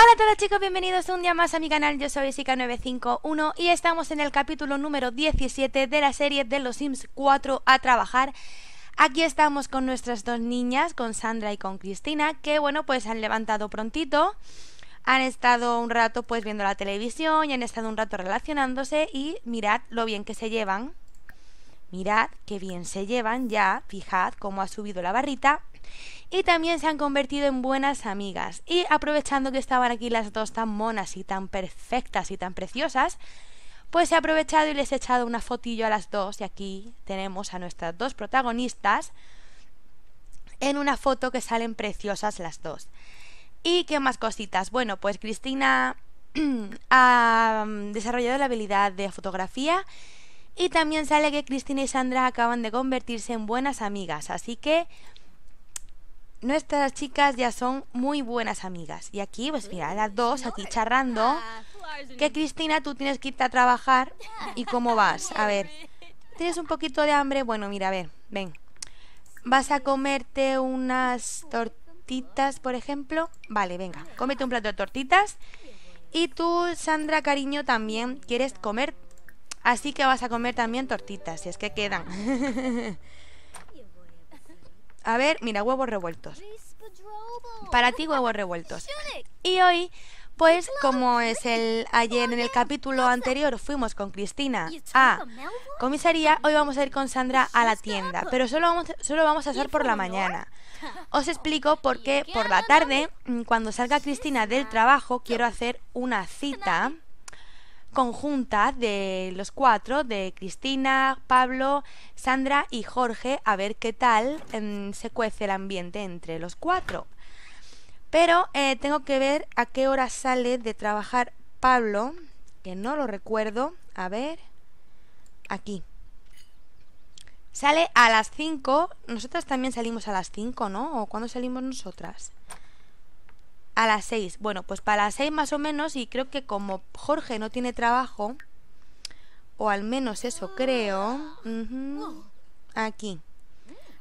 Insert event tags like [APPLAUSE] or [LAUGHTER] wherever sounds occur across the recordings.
Hola a todos chicos, bienvenidos un día más a mi canal, yo soy Sika951 y estamos en el capítulo número 17 de la serie de los Sims 4 a trabajar. Aquí estamos con nuestras dos niñas, con Sandra y con Cristina, que bueno, pues han levantado prontito, han estado un rato pues viendo la televisión y han estado un rato relacionándose y mirad lo bien que se llevan. Mirad qué bien se llevan ya, fijad cómo ha subido la barrita y también se han convertido en buenas amigas. Y aprovechando que estaban aquí las dos tan monas y tan perfectas y tan preciosas, pues he aprovechado y les he echado una fotillo a las dos y aquí tenemos a nuestras dos protagonistas en una foto que salen preciosas las dos. ¿Y qué más cositas? Bueno, pues Cristina [CLEARS THROAT] ha mm, desarrollado la habilidad de fotografía y también sale que Cristina y Sandra acaban de convertirse en buenas amigas, así que nuestras chicas ya son muy buenas amigas. Y aquí, pues mira, las dos aquí charrando. Ah, que Cristina, tú tienes que irte a trabajar. ¿Y cómo vas? A ver, ¿tienes un poquito de hambre? Bueno, mira, a ver, ven. ¿Vas a comerte unas tortitas, por ejemplo? Vale, venga, cómete un plato de tortitas. Y tú, Sandra, cariño, también quieres comer. Así que vas a comer también tortitas, si es que quedan. [LAUGHS] A ver, mira, huevos revueltos. Para ti, huevos revueltos. Y hoy, pues, como es el ayer en el capítulo anterior, fuimos con Cristina a comisaría, hoy vamos a ir con Sandra a la tienda. Pero solo vamos, solo vamos a hacer por la mañana. Os explico por qué por la tarde, mm, cuando salga Cristina del trabajo, quiero hacer una cita conjunta de los cuatro, de Cristina, Pablo, Sandra y Jorge, a ver qué tal em, se cuece el ambiente entre los cuatro. Pero eh, tengo que ver a qué hora sale de trabajar Pablo, que no lo recuerdo. A ver, aquí. Sale a las 5. Nosotras también salimos a las 5, ¿no? ¿O cuándo salimos nosotras? A las 6. Bueno, pues para las 6 más o menos, y creo que como Jorge no tiene trabajo, o al menos eso creo, aquí.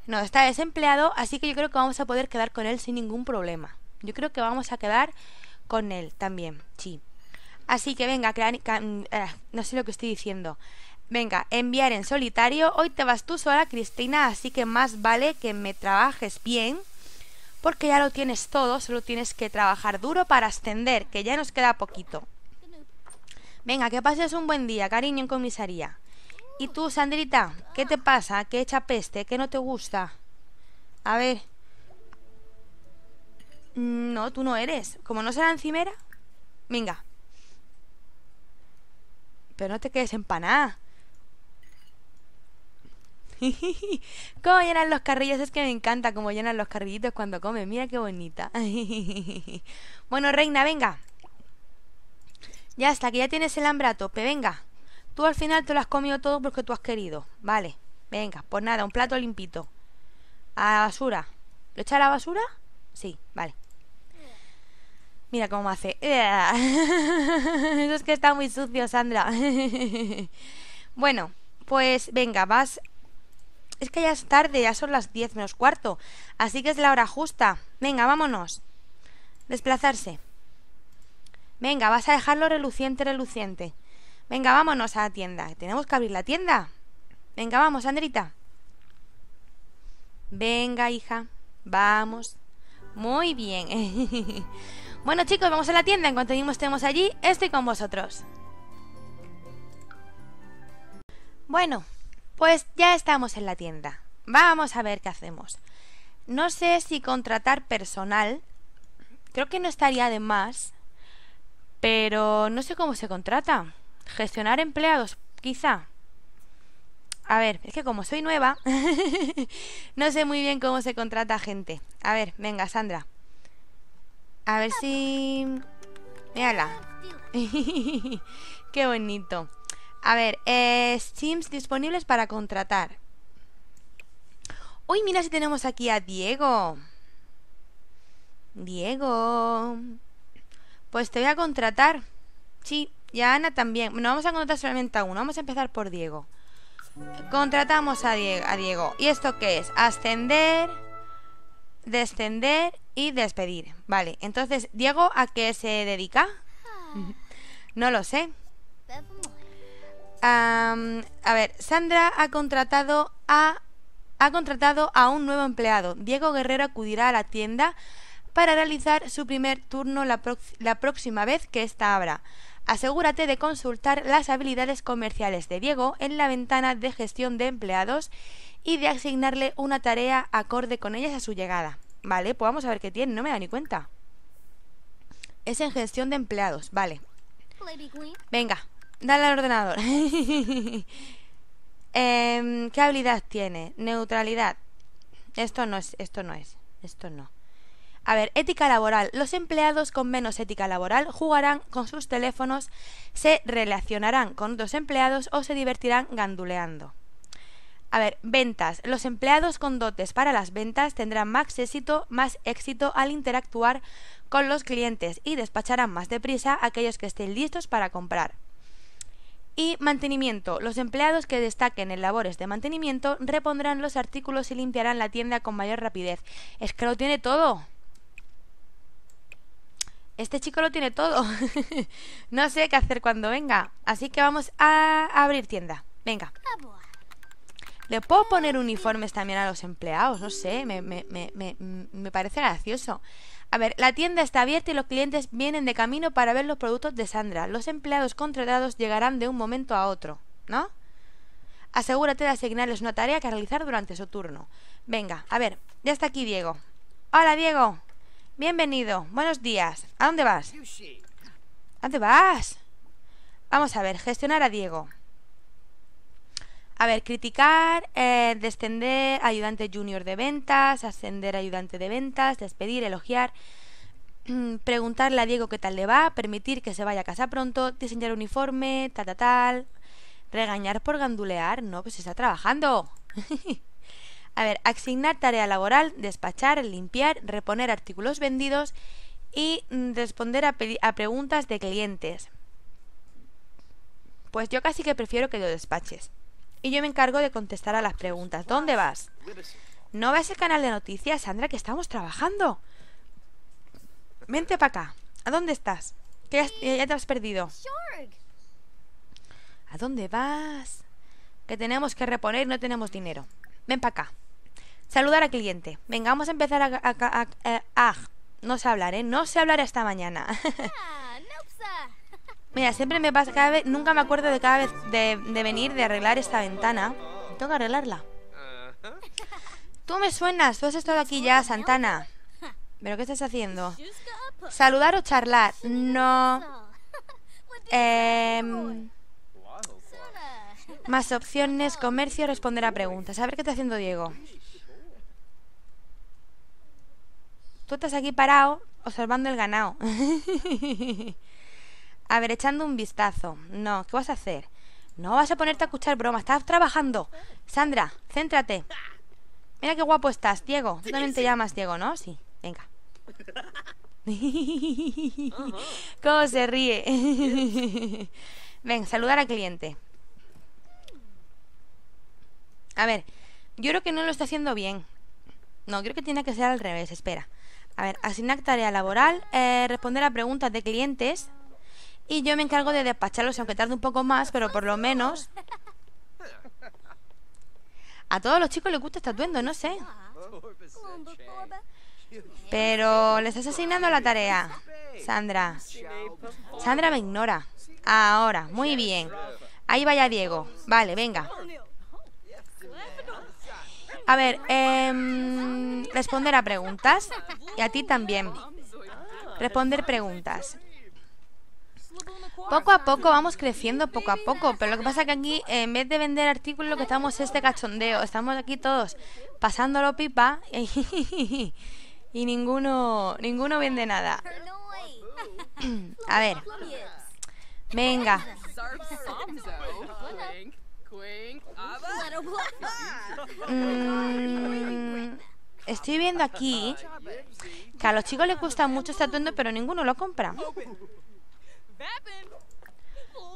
No, está desempleado, así que yo creo que vamos a poder quedar con él sin ningún problema. Yo creo que vamos a quedar con él también, sí. Así que venga, eh, no sé lo que estoy diciendo. Venga, enviar en solitario. Hoy te vas tú sola, Cristina, así que más vale que me trabajes bien porque ya lo tienes todo, solo tienes que trabajar duro para ascender, que ya nos queda poquito. Venga, que pases un buen día, cariño en comisaría. ¿Y tú, Sandrita? ¿Qué te pasa? ¿Qué echa peste? ¿Qué no te gusta? A ver. No, tú no eres. Como no será encimera. Venga. Pero no te quedes empanada. [LAUGHS] ¿Cómo llenan los carrillos? Es que me encanta cómo llenan los carrillitos cuando comen. Mira qué bonita. [LAUGHS] bueno, reina, venga. Ya está, que ya tienes el hambre a Venga. Tú al final te lo has comido todo porque tú has querido. Vale. Venga, pues nada, un plato limpito. A la basura. ¿Lo echa a la basura? Sí, vale. Mira cómo me hace. [LAUGHS] Eso es que está muy sucio, Sandra. bueno, pues venga, vas es que ya es tarde, ya son las 10 menos cuarto. Así que es la hora justa. Venga, vámonos. Desplazarse. Venga, vas a dejarlo reluciente, reluciente. Venga, vámonos a la tienda. Tenemos que abrir la tienda. Venga, vamos, Andrita. Venga, hija. Vamos. Muy bien. [LAUGHS] bueno, chicos, vamos a la tienda. En cuanto estemos allí, estoy con vosotros. Bueno, pues ya estamos en la tienda. Vamos a ver qué hacemos. No sé si contratar personal. Creo que no estaría de más. Pero no sé cómo se contrata. Gestionar empleados, quizá. A ver, es que como soy nueva, [LAUGHS] no sé muy bien cómo se contrata gente. A ver, venga, Sandra. A ver si... Mírala. [LAUGHS] Qué bonito. A ver, eh, disponibles para contratar. Uy, mira si tenemos aquí a Diego. Diego. Pues te voy a contratar. Sí, y Ana también. No vamos a contratar solamente a uno. Vamos a empezar por Diego. Contratamos a, a Diego. ¿Y esto qué es? Ascender, descender y despedir. Vale, entonces, ¿Diego a qué se dedica? Ah. No lo sé a ver, Sandra ha contratado a ha contratado a un nuevo empleado. Diego Guerrero acudirá a la tienda para realizar su primer turno la, la próxima vez que ésta abra. Asegúrate de consultar las habilidades comerciales de Diego en la ventana de gestión de empleados y de asignarle una tarea acorde con ellas a su llegada. Vale, pues vamos a ver qué tiene, no me da ni cuenta. Es en gestión de empleados, vale. Venga, Dale al ordenador. [LAUGHS] Em, ¿Qué habilidad tiene? Neutralidad. Esto no es, esto no es, esto no. A ver, ética laboral. Los empleados con menos ética laboral jugarán con sus teléfonos, se relacionarán con dos empleados o se divertirán ganduleando. A ver, ventas. Los empleados con dotes para las ventas tendrán más éxito, más éxito al interactuar con los clientes y despacharán más deprisa aquellos que estén listos para comprar. Y mantenimiento. Los empleados que destaquen en labores de mantenimiento repondrán los artículos y limpiarán la tienda con mayor rapidez. Es que lo tiene todo. Este chico lo tiene todo. [LAUGHS] no sé qué hacer cuando venga. Así que vamos a abrir tienda. Venga. Le puedo poner uniformes también a los empleados. No sé, me, me, me, me parece gracioso. A ver, la tienda está abierta y los clientes vienen de camino para ver los productos de Sandra. Los empleados contratados llegarán de un momento a otro, ¿no? Asegúrate de asignarles una tarea que realizar durante su turno. Venga, a ver, ya está aquí Diego. Hola Diego, bienvenido, buenos días. ¿A dónde vas? ¿A dónde vas? Vamos a ver, gestionar a Diego. A ver, criticar, eh, descender, ayudante junior de ventas, ascender ayudante de ventas, despedir, elogiar, [CLEARS THROAT] preguntarle a Diego qué tal le va, permitir que se vaya a casa pronto, diseñar uniforme, ta ta tal, regañar por gandulear, no, pues está trabajando. [LAUGHS] a ver, asignar tarea laboral, despachar, limpiar, reponer artículos vendidos y mm, responder a preguntas de clientes. Pues yo casi que prefiero que lo despaches y yo me encargo de contestar a las preguntas. ¿Dónde vas? ¿No ves el canal de noticias, Sandra, que estamos trabajando? Vente para acá. ¿A dónde estás? Que ya, te has perdido. ¿A dónde vas? Que tenemos que reponer no tenemos dinero. Ven para acá. Saludar al cliente. Venga, vamos a empezar a... a, a no sé hablar, ¿eh? No sé hablar esta mañana. [LAUGHS] Ah, Mira, siempre me pasa cada vez, nunca me acuerdo de cada vez de, venir, de arreglar esta ventana. Tengo que arreglarla. Tú me suenas, tú has estado aquí ya, Santana. ¿Pero qué estás haciendo? ¿Saludar o charlar? No. Em, más opciones, comercio, responder a preguntas. A ver qué está haciendo Diego. Tú estás aquí parado observando el ganado. [LAUGHS] A ver, echando un vistazo. No, ¿qué vas a hacer? No vas a ponerte a escuchar bromas, estás trabajando. Sandra, céntrate. Mira qué guapo estás, Diego. Tú también te llamas Diego, ¿no? Sí, venga. [LAUGHS] ¿Cómo se ríe? Ven, saludar al cliente. A ver, yo creo que no lo está haciendo bien. No, creo que tiene que ser al revés, espera. A ver, asignar tarea laboral, eh, responder a preguntas de clientes, y yo me encargo de despacharlos, aunque tarde un poco más, pero por lo menos... A todos los chicos les gusta estar atuendo, no sé. Pero ¿les estás asignando la tarea, Sandra. Sandra me ignora. Ahora, muy bien. Ahí vaya Diego. Vale, venga. A ver, em, responder a preguntas. Y a ti también. Responder preguntas. Poco a poco vamos creciendo, poco a poco. Pero lo que pasa es que aquí, en vez de vender artículos, lo que estamos es de este cachondeo. Estamos aquí todos pasándolo pipa [LAUGHS] y, ninguno, ninguno vende nada. A ver. Venga. Mm, estoy viendo aquí que a los chicos les gusta mucho este atuendo, pero ninguno lo compra.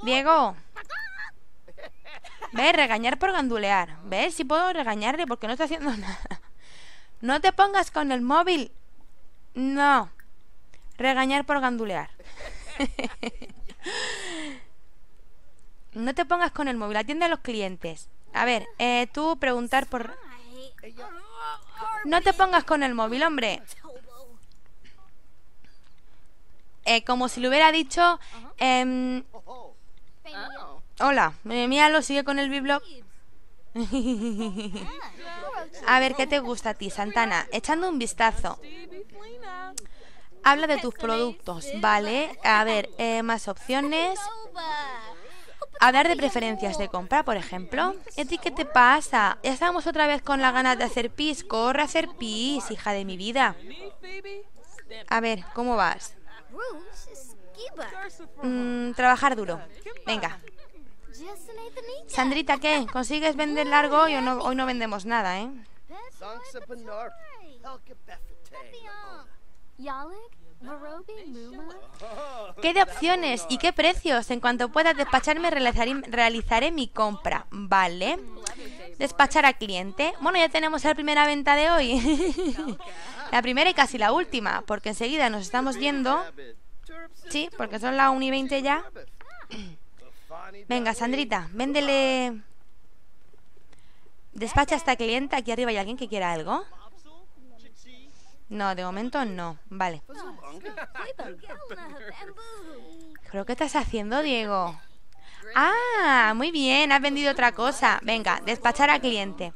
Diego. Ve, regañar por gandulear. Ve si puedo regañarle porque no está haciendo [LAUGHS] nada. No te pongas con el móvil. No. Regañar por gandulear. [LAUGHS] no te pongas con el móvil. Atiende a los clientes. A ver, eh, tú preguntar por... No te pongas con el móvil, hombre. Eh, como si le hubiera dicho... Em, oh. Hola hola, lo sigue con el biblog. [LAUGHS] a ver, ¿qué te gusta a ti, Santana? Echando un vistazo. Habla de tus productos, ¿vale? A ver, eh, más opciones. Hablar de preferencias de compra, por ejemplo. ¿Y qué te pasa? Ya estábamos otra vez con la ganas de hacer pis. Corre a hacer pis, hija de mi vida. A ver, ¿cómo vas? Mm, trabajar duro. Venga. Sandrita, ¿qué? ¿Consigues vender largo hoy o no, hoy no vendemos nada, eh? ¿Qué de opciones y qué precios? En cuanto pueda despacharme realizaré mi compra. Vale despachar al cliente. Bueno, ya tenemos la primera venta de hoy. [LAUGHS] la primera y casi la última, porque enseguida nos estamos yendo. Sí, porque son las 1 y 20 ya. [CLEARS THROAT] Venga, Sandrita, véndele... Despacha a esta cliente. Aquí arriba hay alguien que quiera algo. No, de momento no. Vale. Pues Creo que estás haciendo, Diego. Ah, muy bien, has vendido otra cosa. Venga, despachar al cliente.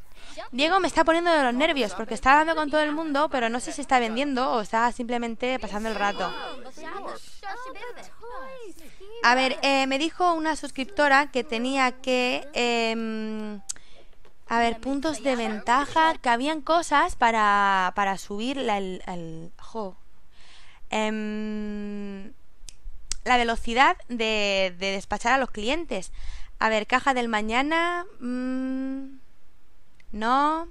Diego me está poniendo de los nervios porque está hablando con todo el mundo, pero no sé si está vendiendo o está simplemente pasando el rato. A ver, eh, me dijo una suscriptora que tenía que... Em, a ver, puntos de ventaja, que habían cosas para, para subir el... el jo. Eh, la velocidad de, de despachar a los clientes. A ver, caja del mañana. Mmm, no.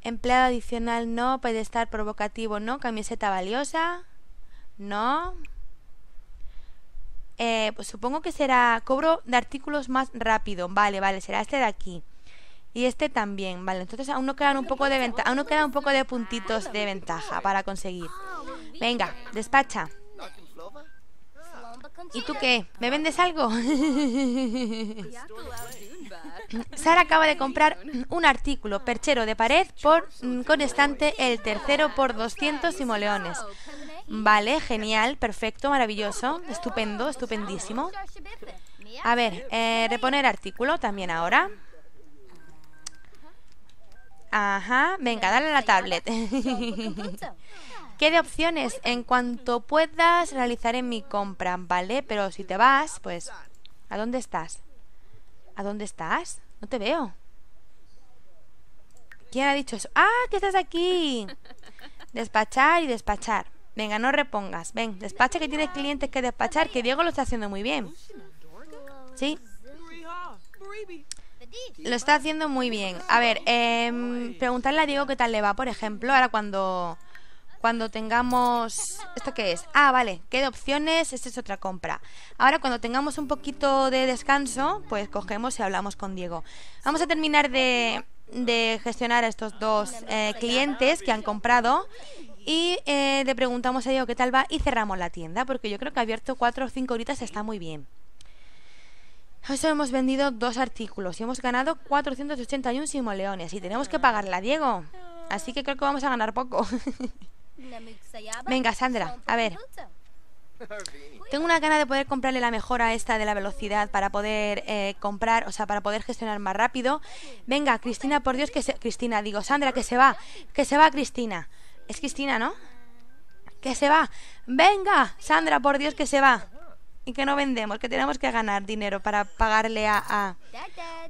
Empleado adicional no. Puede estar provocativo no. Camiseta valiosa. No. Eh, pues supongo que será cobro de artículos más rápido. Vale, vale, será este de aquí. Y este también, vale. Entonces aún no quedan un poco de venta. aún no quedan un poco de puntitos de ventaja para conseguir. Venga, despacha. ¿Y tú qué? ¿Me vendes algo? [LAUGHS] Sara acaba de comprar un artículo, perchero de pared, por, mm, con estante el tercero por 200 simoleones. Vale, genial, perfecto, maravilloso, estupendo, estupendísimo. A ver, eh, reponer artículo también ahora. Ajá, venga, dale a la tablet. [LAUGHS] ¿Qué de opciones? En cuanto puedas, realizar en mi compra, ¿vale? Pero si te vas, pues... ¿A dónde estás? ¿A dónde estás? No te veo. ¿Quién ha dicho eso? ¡Ah, que estás aquí! Despachar y despachar. Venga, no repongas. Ven, despacha que tienes clientes que despachar, que Diego lo está haciendo muy bien. ¿Sí? Lo está haciendo muy bien. A ver, em, preguntarle a Diego qué tal le va, por ejemplo, ahora cuando cuando tengamos... ¿Esto qué es? Ah, vale, de opciones, esta es otra compra. Ahora cuando tengamos un poquito de descanso, pues cogemos y hablamos con Diego. Vamos a terminar de, de gestionar a estos dos eh, clientes que han comprado y eh, le preguntamos a Diego qué tal va y cerramos la tienda porque yo creo que abierto cuatro o cinco horitas está muy bien. Eso hemos vendido dos artículos y hemos ganado 481 simoleones y tenemos que pagarla, Diego. Así que creo que vamos a ganar poco. [LAUGHS] Venga, Sandra, a ver. Tengo una gana de poder comprarle la mejora esta de la velocidad para poder eh, comprar, o sea, para poder gestionar más rápido. Venga, Cristina, por Dios que se... Cristina, digo, Sandra, que se va. Que se va, Cristina. Es Cristina, ¿no? Que se va. Venga, Sandra, por Dios que se va y que no vendemos, que tenemos que ganar dinero para pagarle a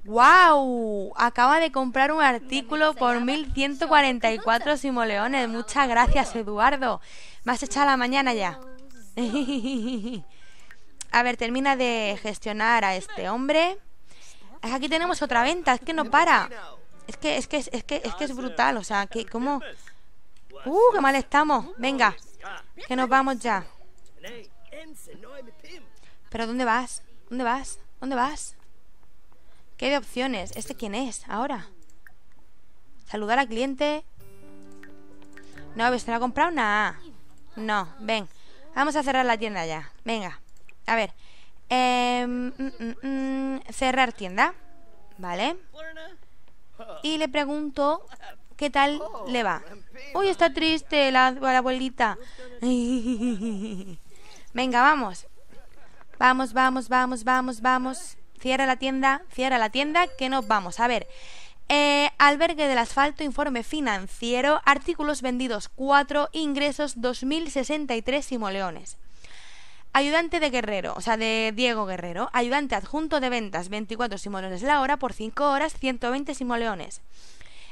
¡Guau! ¡Wow! Acaba de comprar un artículo por 1144 simoleones. Muchas gracias, Eduardo. Me has echado la mañana ya. [LAUGHS] a ver, termina de gestionar a este hombre. Aquí tenemos otra venta, es que no para. Es que es que es que es que es brutal, o sea, que cómo Uh, qué mal estamos. Venga, que nos vamos ya. ¿Pero dónde vas? ¿Dónde vas? ¿Dónde vas? ¿Qué hay de opciones? ¿Este quién es? Ahora. Saludar al cliente. No, ¿ves? ¿Te ha comprado? nada? No, ven. Vamos a cerrar la tienda ya. Venga. A ver. Em, mm, mm, mm, cerrar tienda. Vale. Y le pregunto qué tal le va. Uy, está triste la, la abuelita. [LAUGHS] Venga, vamos. Vamos, vamos, vamos, vamos, vamos. Cierra la tienda, cierra la tienda, que nos vamos. A ver. Eh, albergue del asfalto, informe financiero, artículos vendidos 4, ingresos 2.063 simoleones. Ayudante de Guerrero, o sea, de Diego Guerrero. Ayudante adjunto de ventas, 24 simoleones la hora por 5 horas, 120 simoleones.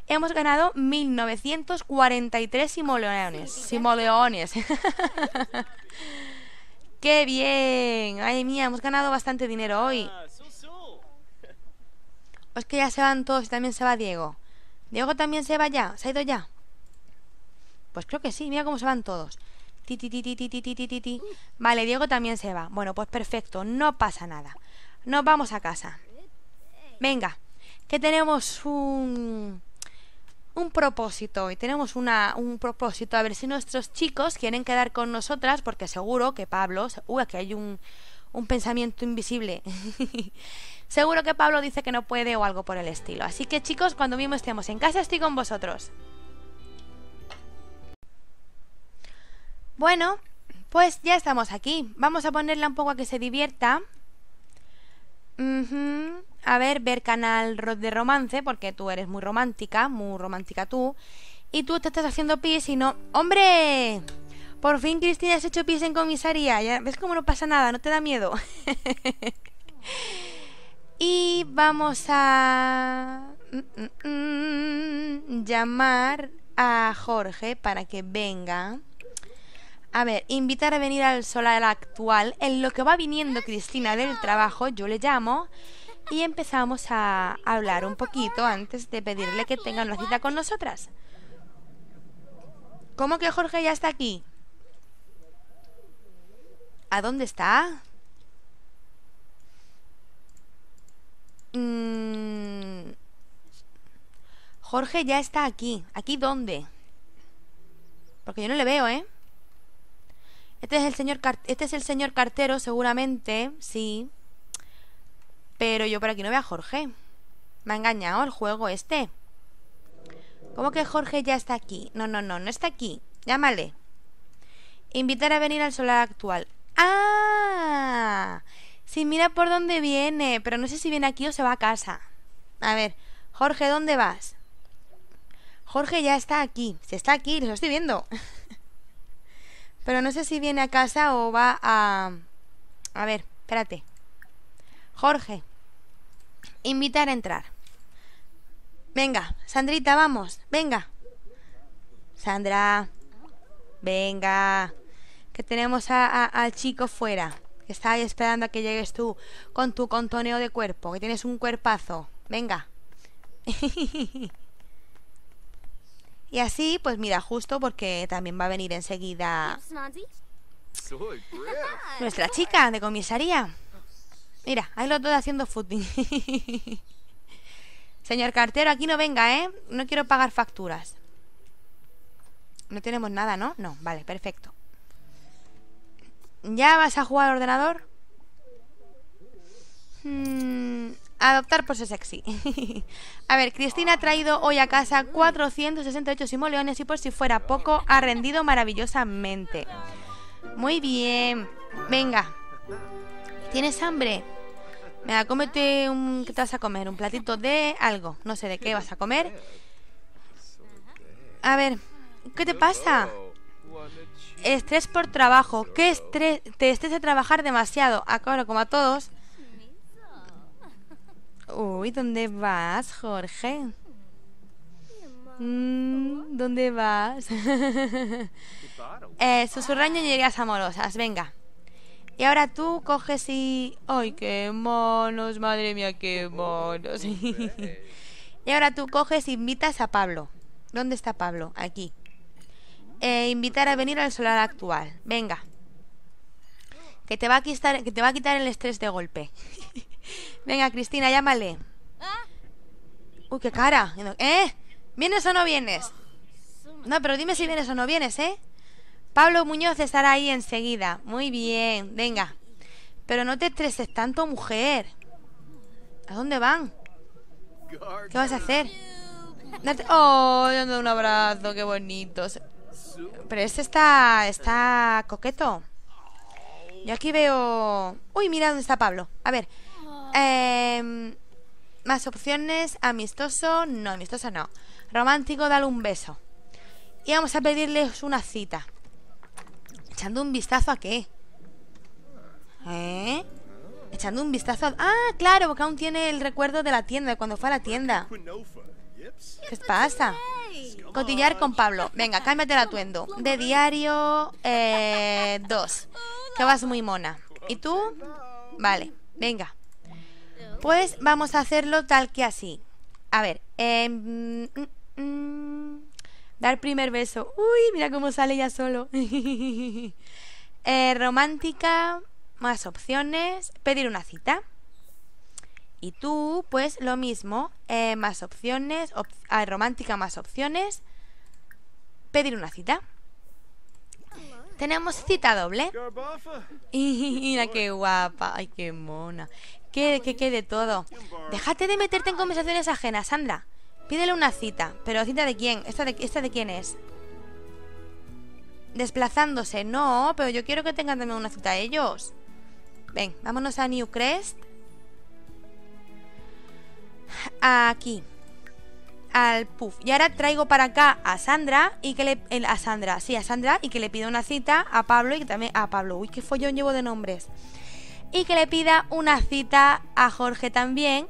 Hemos ganado 1.943 simoleones. Simoleones. ¡Qué bien! ¡Ay mía! Hemos ganado bastante dinero hoy. Es que ya se van todos y también se va Diego. ¿Diego también se va ya? ¿Se ha ido ya? Pues creo que sí, mira cómo se van todos. Ti, ti, ti, Vale, Diego también se va. Bueno, pues perfecto, no pasa nada. Nos vamos a casa. Venga, que tenemos un un propósito y tenemos una, un propósito a ver si nuestros chicos quieren quedar con nosotras porque seguro que Pablo, uy, uh, que hay un, un pensamiento invisible. [LAUGHS] seguro que Pablo dice que no puede o algo por el estilo. Así que chicos, cuando mismo estemos en casa estoy con vosotros. Bueno, pues ya estamos aquí. Vamos a ponerla un poco a que se divierta a ver, ver canal de romance, porque tú eres muy romántica, muy romántica tú, y tú te estás haciendo pis y no... ¡Hombre! Por fin, Cristina, has hecho pis en comisaría. ¿Ya ¿Ves cómo no pasa nada? No te da miedo. [LAUGHS] y vamos a... Mm, mm, mm, llamar a Jorge para que venga. A ver, invitar a venir al solar actual. En lo que va viniendo Cristina del trabajo, yo le llamo y empezamos a hablar un poquito antes de pedirle que tenga una cita con nosotras. ¿Cómo que Jorge ya está aquí? ¿A dónde está? Mm, Jorge ya está aquí. ¿Aquí dónde? Porque yo no le veo, ¿eh? Este es el señor, este es el señor cartero, seguramente, sí. Pero yo por aquí no veo a Jorge. Me ha engañado el juego este. ¿Cómo que Jorge ya está aquí? No, no, no, no está aquí. Llámale. Invitar a venir al solar actual. ¡Ah! Sí, mira por dónde viene, pero no sé si viene aquí o se va a casa. A ver, Jorge, ¿dónde vas? Jorge ya está aquí. Si está aquí, lo estoy viendo. [LAUGHS] pero no sé si viene a casa o va a... A ver, espérate. Jorge. Invitar a entrar. Venga, Sandrita, vamos, venga. Sandra, venga. Que tenemos a, al chico fuera. Que está ahí esperando a que llegues tú con tu contoneo de cuerpo. Que tienes un cuerpazo. Venga. [LAUGHS] y así, pues mira, justo porque también va a venir enseguida nuestra chica de comisaría. Mira, ahí los dos haciendo footing. [LAUGHS] Señor cartero, aquí no venga, ¿eh? No quiero pagar facturas. No tenemos nada, ¿no? No, vale, perfecto. ¿Ya vas a jugar al ordenador? Hmm, adoptar por ser sexy. [LAUGHS] a ver, Cristina ha traído hoy a casa 468 simoleones y por si fuera poco, ha rendido maravillosamente. Muy bien. Venga. ¿Tienes hambre? Venga, cómete un... ¿Qué te vas a comer? Un platito de algo. No sé de qué vas a comer. A ver, ¿qué te pasa? Estrés por trabajo. ¿Qué estrés? Te estés de trabajar demasiado. Acabo ah, como a todos. Uy, ¿dónde vas, Jorge? Mm, ¿Dónde vas? [LAUGHS] eh, llegas amorosas, venga. Y ahora tú coges y... ¡Ay, qué monos! Madre mía, qué monos. Eh. [LAUGHS] y ahora tú coges e invitas a Pablo. ¿Dónde está Pablo? Aquí. E invitar a venir al solar actual. Venga. Que te va a quitar, que te va a quitar el estrés de golpe. [LAUGHS] Venga, Cristina, llámale. Uy, qué cara. ¿Eh? ¿Vienes o no vienes? No, pero dime si vienes o no vienes, ¿eh? Pablo Muñoz estará ahí enseguida. Muy bien, venga. Pero no te estreses tanto, mujer. ¿A dónde van? ¿Qué vas a hacer? Oh, le un abrazo, qué bonito. Pero este está, está coqueto. Yo aquí veo... Uy, mira dónde está Pablo. A ver. Em, más opciones. Amistoso. No, amistoso no. Romántico, dale un beso. Y vamos a pedirles una cita. ¿Echando un vistazo a qué? ¿Eh? Echando un vistazo a... Ah, claro, porque aún tiene el recuerdo de la tienda, de cuando fue a la tienda. ¿Qué pasa? Cotillar con Pablo. Venga, cámbiate el atuendo. De diario 2. Eh, que vas muy mona. ¿Y tú? Vale, venga. Pues vamos a hacerlo tal que así. A ver. Eh, Dar primer beso. Uy, mira cómo sale ya solo. [LAUGHS] Eh, romántica, más opciones. Pedir una cita. Y tú, pues lo mismo. Eh, más opciones. Ah, romántica, más opciones. Pedir una cita. Tenemos cita doble. Y [LAUGHS] mira qué guapa. Ay, qué mona. Que, quede todo. Déjate de meterte en conversaciones ajenas, Sandra. Pídele una cita. ¿Pero cita de quién? ¿Esta de, de quién es? Desplazándose. No, pero yo quiero que tengan también una cita ellos. Ven, vámonos a Newcrest. Aquí. Al puff. Y ahora traigo para acá a Sandra y que le. A Sandra, sí, a Sandra. Y que le pida una cita a Pablo y que también. A Pablo. Uy, qué follón llevo de nombres. Y que le pida una cita a Jorge también.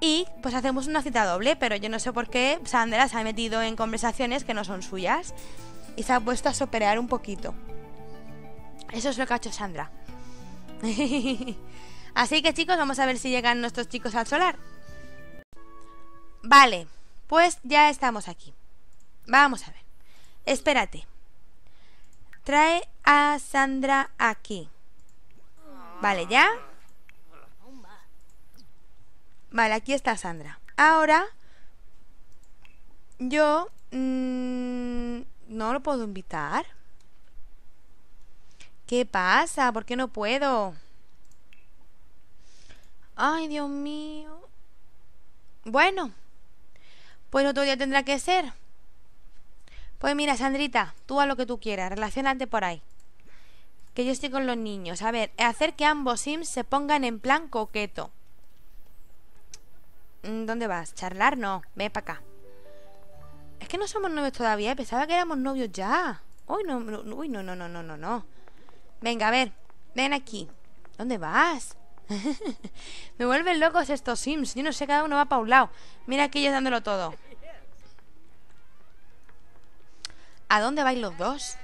Y pues hacemos una cita doble, pero yo no sé por qué Sandra se ha metido en conversaciones que no son suyas y se ha puesto a soperear un poquito. Eso es lo que ha hecho Sandra. [LAUGHS] Así que chicos, vamos a ver si llegan nuestros chicos al solar. Vale, pues ya estamos aquí. Vamos a ver. Espérate. Trae a Sandra aquí. Vale, ¿ya? Vale, aquí está Sandra. Ahora, yo mm, no lo puedo invitar. ¿Qué pasa? ¿Por qué no puedo? Ay, Dios mío. Bueno, pues otro día tendrá que ser. Pues mira, Sandrita, tú haz lo que tú quieras, relacionate por ahí. Que yo estoy con los niños. A ver, hacer que ambos sims se pongan en plan coqueto. Mm, ¿Dónde vas? ¿Charlar? No, ven para acá. Es que no somos novios todavía, ¿eh? pensaba que éramos novios ya. Uy, no, no, no, no, no, no, no. Venga, a ver, ven aquí. ¿Dónde vas? [LAUGHS] Me vuelven locos estos sims. Yo no sé, cada uno va para un lado. Mira aquí ellos dándolo todo. ¿A dónde vais los dos?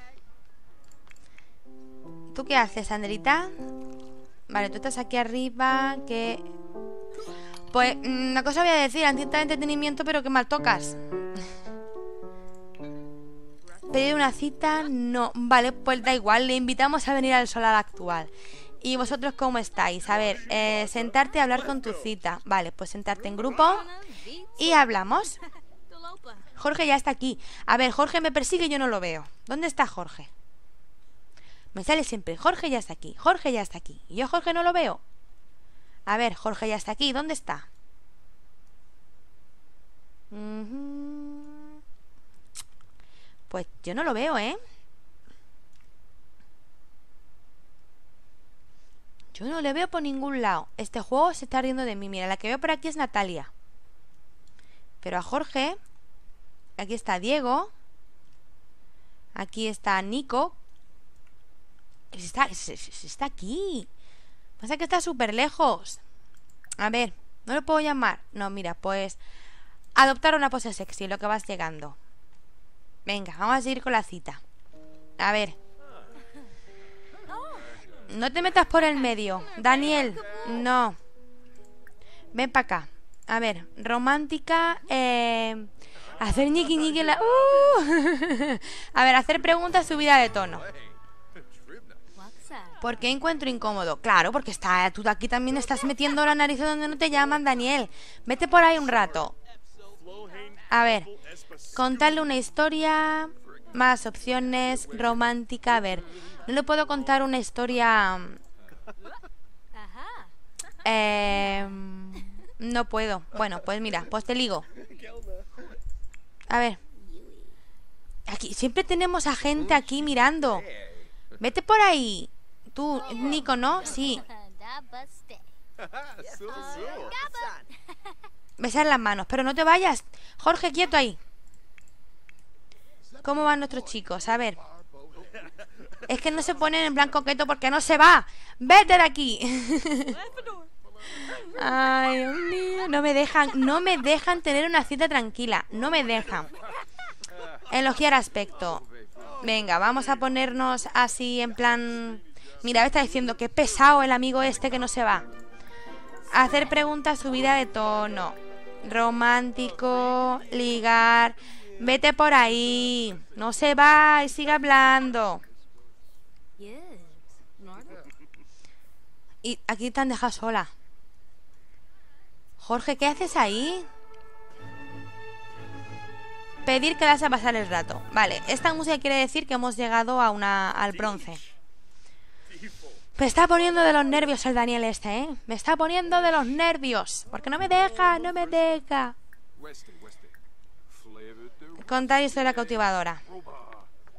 ¿Tú qué haces, sandrita? Vale, tú estás aquí arriba, ¿Qué...? Pues mm, una cosa voy a decir, antienta de entretenimiento, pero que mal tocas. Pedir una cita, no. Vale, pues da igual, le invitamos a venir al solar actual. ¿Y vosotros cómo estáis? A ver, eh, sentarte a hablar con tu cita. Vale, pues sentarte en grupo y hablamos. Jorge ya está aquí. A ver, Jorge me persigue y yo no lo veo. ¿Dónde está Jorge? Me sale siempre, Jorge ya está aquí, Jorge ya está aquí. Y yo Jorge no lo veo. A ver, Jorge ya está aquí. ¿Dónde está? Pues yo no lo veo, ¿eh? Yo no le veo por ningún lado. Este juego se está riendo de mí. Mira, la que veo por aquí es Natalia. Pero a Jorge. Aquí está Diego. Aquí está Nico. Está, está aquí. Pasa que está súper lejos. A ver, no lo puedo llamar. No, mira, pues adoptar una pose sexy, lo que vas llegando. Venga, vamos a seguir con la cita. A ver. No te metas por el medio. Daniel, no. Ven para acá. A ver, romántica. Eh, hacer ñiqui ñiqui la. ¡Uh! [LAUGHS] a ver, hacer preguntas subida de tono. ¿Por qué encuentro incómodo? Claro, porque está, tú aquí también estás metiendo la nariz donde no te llaman, Daniel. Vete por ahí un rato. A ver, contarle una historia, más opciones, romántica. A ver, no le puedo contar una historia... Em, no puedo. Bueno, pues mira, pues te ligo. A ver. Aquí, siempre tenemos a gente aquí mirando. Vete por ahí. Tú, Nico, ¿no? Sí. [LAUGHS] Besar las manos, pero no te vayas. Jorge, quieto ahí. ¿Cómo van nuestros chicos? A ver. Es que no se ponen en plan coqueto porque no se va. Vete de aquí. [LAUGHS] Ay, No me dejan, no me dejan tener una cita tranquila. No me dejan. Elogiar aspecto. Venga, vamos a ponernos así en plan Mira, me está diciendo que pesado el amigo este que no se va. Hacer preguntas subida de tono. Romántico, ligar. Vete por ahí. No se va y sigue hablando. Y aquí te han dejado sola. Jorge, ¿qué haces ahí? Pedir que vas a pasar el rato. Vale, esta música quiere decir que hemos llegado a una, al bronce. Me está poniendo de los nervios el Daniel este, ¿eh? Me está poniendo de los nervios. Porque no me deja, no me deja. Contar historia cautivadora.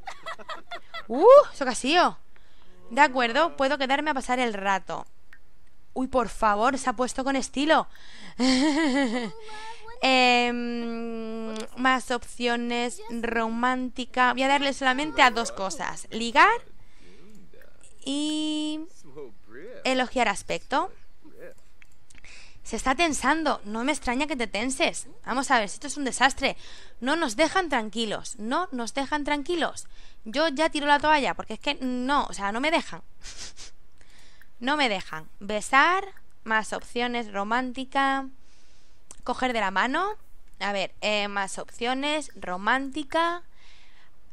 [LAUGHS] ¡Uh! ¿Eso casi ha De acuerdo, puedo quedarme a pasar el rato. Uy, por favor, se ha puesto con estilo. [LAUGHS] Em, más opciones romántica. Voy a darle solamente a dos cosas. Ligar y elogiar aspecto. Se está tensando, no me extraña que te tenses. Vamos a ver, esto es un desastre. No nos dejan tranquilos, no nos dejan tranquilos. Yo ya tiro la toalla, porque es que no, o sea, no me dejan. [LAUGHS] no me dejan. Besar, más opciones, romántica. Coger de la mano. A ver, eh, más opciones, romántica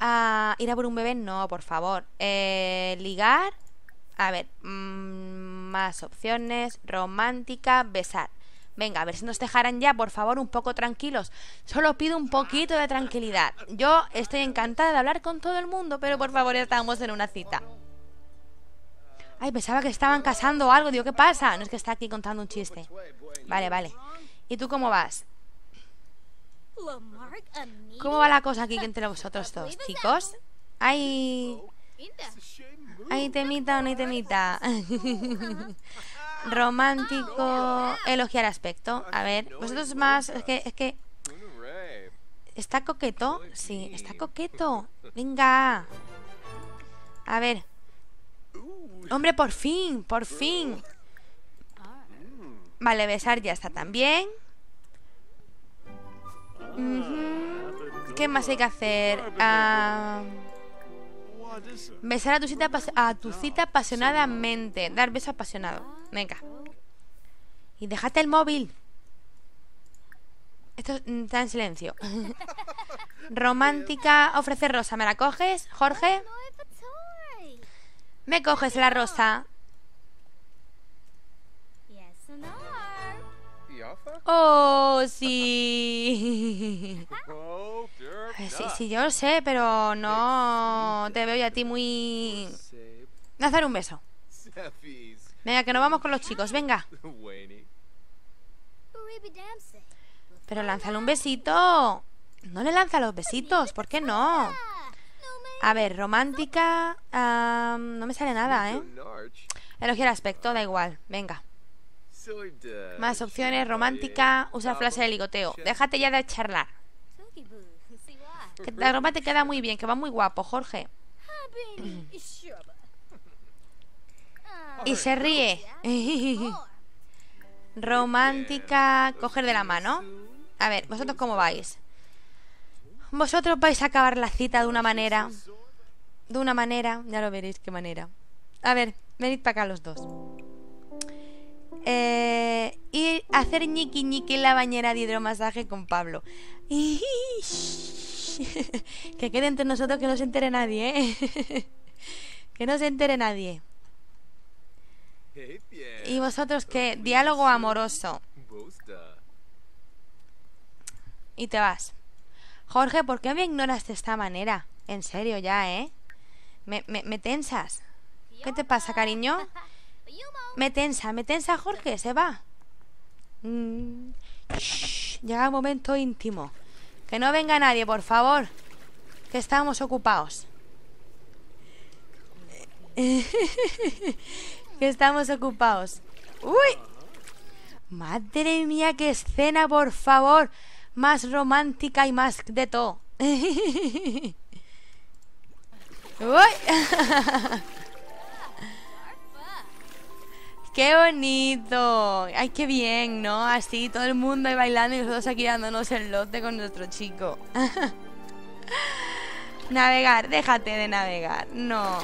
ir a por un bebé, no, por favor. Eh, ligar, a ver, mm, más opciones, romántica, besar. Venga, a ver si nos dejarán ya, por favor, un poco tranquilos. Solo pido un poquito de tranquilidad. Yo estoy encantada de hablar con todo el mundo, pero por favor, estamos en una cita. Ay, pensaba que estaban casando algo. Digo, ¿qué pasa? No es que está aquí contando un chiste. Vale, vale. ¿Y tú cómo vas? ¿Cómo va la cosa aquí entre vosotros dos, chicos? Hay... Hay temita o no hay temita. [LAUGHS] Romántico, ah, elogiar aspecto. A ver, vosotros más... Es que... Es que... ¿Está coqueto? Sí, está coqueto. Venga. A ver. Hombre, por fin, por fin. Vale, besar ya está también. ¿Qué más hay que hacer? Ah, besar a tu, cita a tu cita apasionadamente. Dar beso apasionado. Venga. Y déjate el móvil. Esto está en silencio. [LAUGHS] Romántica. Ofrece rosa. ¿Me la coges, Jorge? Me coges la rosa. Oh, sí. [LAUGHS] Pues sí, sí, yo lo sé, pero no te veo ya a ti muy... Nazar, un beso. Venga, que nos vamos con los chicos, venga. Pero lánzale un besito. No le lanza los besitos, ¿por qué no? A ver, romántica... no me sale nada, ¿eh? el aspecto, da igual, venga. Más opciones, romántica, usa frase de ligoteo. Déjate ya de charlar. la ropa te queda muy bien, que va muy guapo, Jorge. Y se ríe. [LAUGHS] romántica, coger de la mano. A ver, ¿vosotros cómo vais? Vosotros vais a acabar la cita de una manera. De una manera, ya lo veréis qué manera. A ver, venid para acá los dos y eh, hacer ñiqui ñiqui la bañera de hidromasaje con Pablo. [LAUGHS] que quede entre nosotros que no se entere nadie, ¿eh? [LAUGHS] que no se entere nadie. Y vosotros que diálogo amoroso. Y te vas. Jorge, ¿por qué me ignoras de esta manera? En serio ya, ¿eh? Me, me, me tensas. ¿Qué te pasa, cariño? [LAUGHS] Me tensa, me tensa Jorge, se va. Mm. llega el momento íntimo. Que no venga nadie, por favor. Que estamos ocupados. [LAUGHS] que estamos ocupados. ¡Uy! Madre mía, qué escena, por favor. Más romántica y más de todo. [LAUGHS] ¡Uy! [LAUGHS] ¡Qué bonito! ¡Ay, qué bien, ¿no? Así, todo el mundo ahí bailando y nosotros aquí dándonos el lote con nuestro chico. [LAUGHS] navegar, déjate de navegar. No.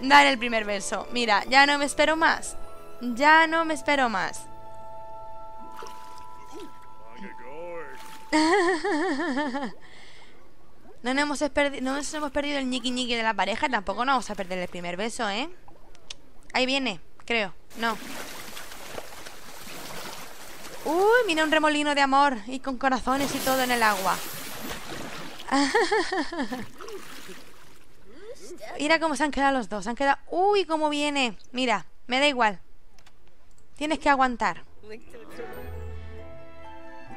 Dar el primer beso. Mira, ya no me espero más. Ya no me espero más. [LAUGHS] no, nos hemos nos hemos perdido el ñiqui ñiqui de la pareja. Tampoco nos vamos a perder el primer beso, ¿eh? Ahí viene. Creo. No. Uy, mira un remolino de amor y con corazones y todo en el agua. [LAUGHS] mira cómo se han quedado los dos. han quedado... Uy, cómo viene. Mira, me da igual. Tienes que aguantar.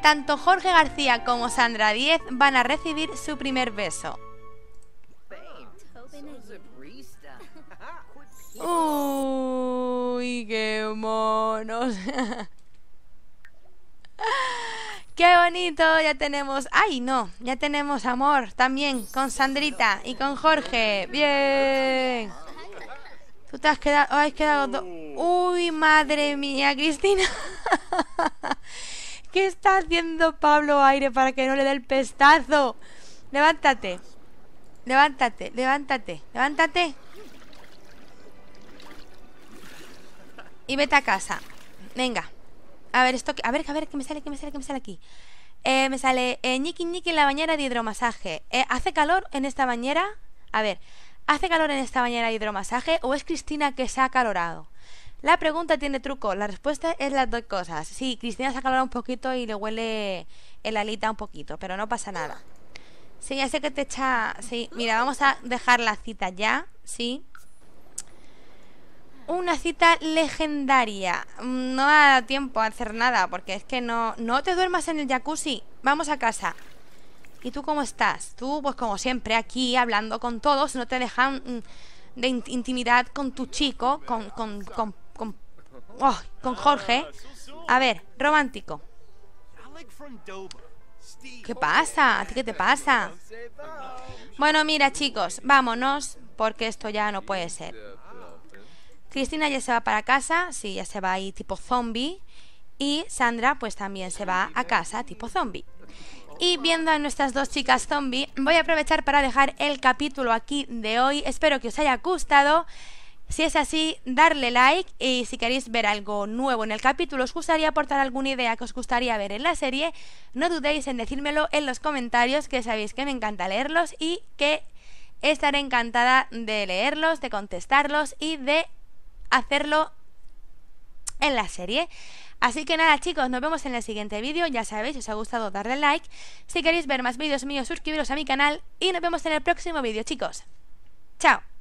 Tanto Jorge García como Sandra 10 van a recibir su primer beso. Uy, qué monos. Qué bonito, ya tenemos. Ay, no, ya tenemos amor también con Sandrita y con Jorge. Bien. Tú te has quedado, oh, quedado Uy, madre mía, Cristina. ¿Qué está haciendo Pablo Aire para que no le dé el pestazo? Levántate. Levántate, levántate, levántate. Y vete a casa. Venga. A ver, esto. A ver, a ver, ¿qué me sale? ¿Qué me sale? ¿Qué me sale aquí? Eh, me sale Niki eh, Niki en la bañera de hidromasaje. Eh, ¿Hace calor en esta bañera? A ver, ¿hace calor en esta bañera de hidromasaje o es Cristina que se ha calorado? La pregunta tiene truco. La respuesta es las dos cosas. Sí, Cristina se ha calorado un poquito y le huele el alita un poquito, pero no pasa nada. Sí, ya sé que te echa. Sí, mira, vamos a dejar la cita ya. Sí, una cita legendaria. No da tiempo a hacer nada, porque es que no, no te duermas en el jacuzzi. Vamos a casa. ¿Y tú cómo estás? Tú, pues como siempre, aquí hablando con todos, no te dejan mm, de intimidad con tu chico, con, con, con, con, oh, con Jorge. A ver, romántico. ¿Qué pasa? ¿A ti qué te pasa? Bueno, mira chicos, vámonos, porque esto ya no puede ser. Cristina ya se va para casa, sí, ya se va ahí tipo zombie. Y Sandra pues también se va a casa tipo zombie. Y viendo a nuestras dos chicas zombie, voy a aprovechar para dejar el capítulo aquí de hoy. Espero que os haya gustado. Si es así, darle like y si queréis ver algo nuevo en el capítulo, os gustaría aportar alguna idea que os gustaría ver en la serie, no dudéis en decírmelo en los comentarios, que sabéis que me encanta leerlos y que estaré encantada de leerlos, de contestarlos y de hacerlo en la serie. Así que nada chicos, nos vemos en el siguiente vídeo, ya sabéis, si os ha gustado darle like, si queréis ver más vídeos míos suscribiros a mi canal y nos vemos en el próximo vídeo chicos. ¡Chao!